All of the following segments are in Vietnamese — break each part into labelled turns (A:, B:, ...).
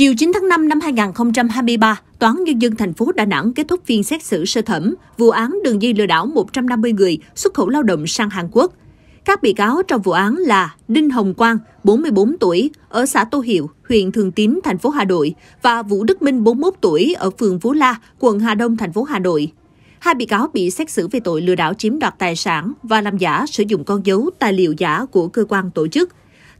A: Chiều 9 tháng 5 năm 2023, Tòa án Nhân dân thành phố Đà Nẵng kết thúc phiên xét xử sơ thẩm vụ án đường dây lừa đảo 150 người xuất khẩu lao động sang Hàn Quốc. Các bị cáo trong vụ án là Đinh Hồng Quang, 44 tuổi, ở xã Tô Hiệu, huyện Thường Tín, thành phố Hà Nội và Vũ Đức Minh, 41 tuổi, ở phường Phú La, quận Hà Đông, thành phố Hà Nội. Hai bị cáo bị xét xử về tội lừa đảo chiếm đoạt tài sản và làm giả sử dụng con dấu tài liệu giả của cơ quan tổ chức.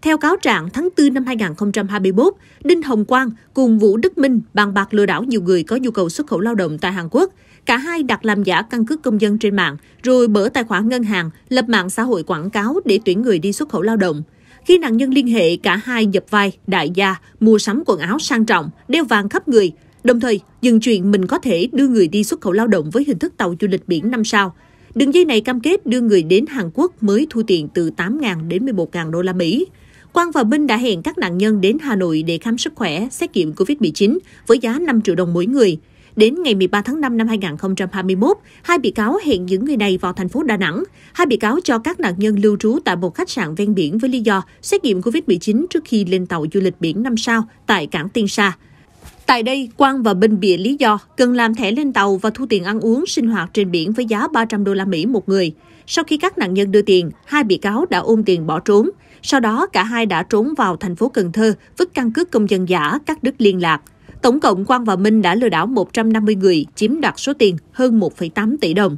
A: Theo cáo trạng, tháng 4 năm 2021, Đinh Hồng Quang cùng Vũ Đức Minh bàn bạc lừa đảo nhiều người có nhu cầu xuất khẩu lao động tại Hàn Quốc. Cả hai đặt làm giả căn cước công dân trên mạng, rồi mở tài khoản ngân hàng, lập mạng xã hội quảng cáo để tuyển người đi xuất khẩu lao động. Khi nạn nhân liên hệ, cả hai dập vai, đại gia, mua sắm quần áo sang trọng, đeo vàng khắp người, đồng thời dừng chuyện mình có thể đưa người đi xuất khẩu lao động với hình thức tàu du lịch biển 5 sao. Đường dây này cam kết đưa người đến Hàn Quốc mới thu tiền từ 8.000 đến 11.000 đô la Mỹ. Quang và Binh đã hẹn các nạn nhân đến Hà Nội để khám sức khỏe, xét nghiệm COVID-19 với giá 5 triệu đồng mỗi người. Đến ngày 13 tháng 5 năm 2021, hai bị cáo hẹn những người này vào thành phố Đà Nẵng. Hai bị cáo cho các nạn nhân lưu trú tại một khách sạn ven biển với lý do xét nghiệm COVID-19 trước khi lên tàu du lịch biển 5 sao tại cảng Tiên Sa. Tại đây, Quang và Bình bịa lý do cần làm thẻ lên tàu và thu tiền ăn uống sinh hoạt trên biển với giá 300 đô la Mỹ một người. Sau khi các nạn nhân đưa tiền, hai bị cáo đã ôm tiền bỏ trốn. Sau đó, cả hai đã trốn vào thành phố Cần Thơ, vứt căn cước công dân giả, cắt đứt liên lạc. Tổng cộng, Quang và Minh đã lừa đảo 150 người, chiếm đoạt số tiền hơn 1,8 tỷ đồng.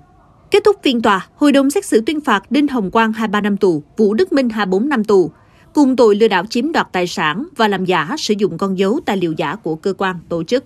A: Kết thúc phiên tòa, hội đồng xét xử tuyên phạt Đinh Hồng Quang 23 năm tù, Vũ Đức Minh 24 năm tù, cùng tội lừa đảo chiếm đoạt tài sản và làm giả sử dụng con dấu tài liệu giả của cơ quan tổ chức.